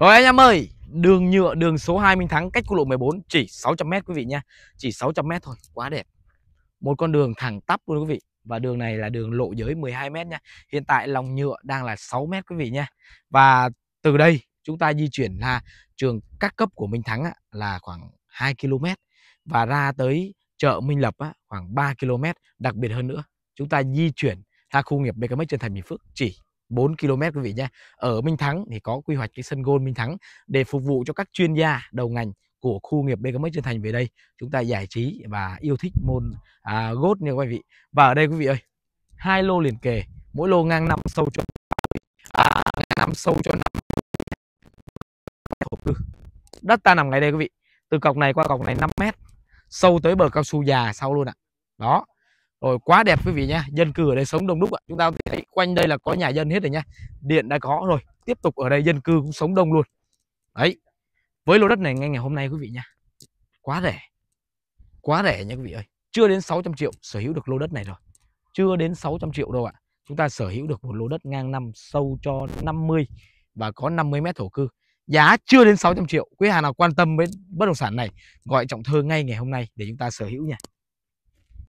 Rồi anh em ơi Đường nhựa đường số 2 Minh Thắng cách quốc lộ 14 chỉ 600m quý vị nha Chỉ 600m thôi quá đẹp Một con đường thẳng tắp luôn quý vị Và đường này là đường lộ giới 12m nha Hiện tại lòng nhựa đang là 6m quý vị nha Và từ đây chúng ta di chuyển là trường các cấp của Minh Thắng là khoảng 2 km Và ra tới chợ Minh Lập khoảng 3 km Đặc biệt hơn nữa chúng ta di chuyển ra khu nghiệp BKM Trần Thành Bình Phước chỉ 4 km quý vị nhé ở Minh Thắng thì có quy hoạch cái sân golf Minh Thắng để phục vụ cho các chuyên gia đầu ngành của khu nghiệp BKMX Trân Thành về đây chúng ta giải trí và yêu thích môn à, golf nha quý vị và ở đây quý vị ơi hai lô liền kề mỗi lô ngang năm sâu cho à, năm sâu cho năm đất ta nằm ngay đây quý vị từ cọc này qua cọc này 5 mét sâu tới bờ cao su già sau luôn ạ đó rồi quá đẹp quý vị nha dân cư ở đây sống đông đúc ạ chúng ta thấy quanh đây là có nhà dân hết rồi nha điện đã có rồi tiếp tục ở đây dân cư cũng sống đông luôn đấy với lô đất này ngay ngày hôm nay quý vị nha quá rẻ quá rẻ nha quý vị ơi chưa đến 600 triệu sở hữu được lô đất này rồi chưa đến 600 triệu đâu ạ chúng ta sở hữu được một lô đất ngang năm sâu cho 50 và có 50 mét thổ cư giá chưa đến 600 triệu quý hàng nào quan tâm đến bất động sản này gọi trọng thơ ngay ngày hôm nay để chúng ta sở hữu nha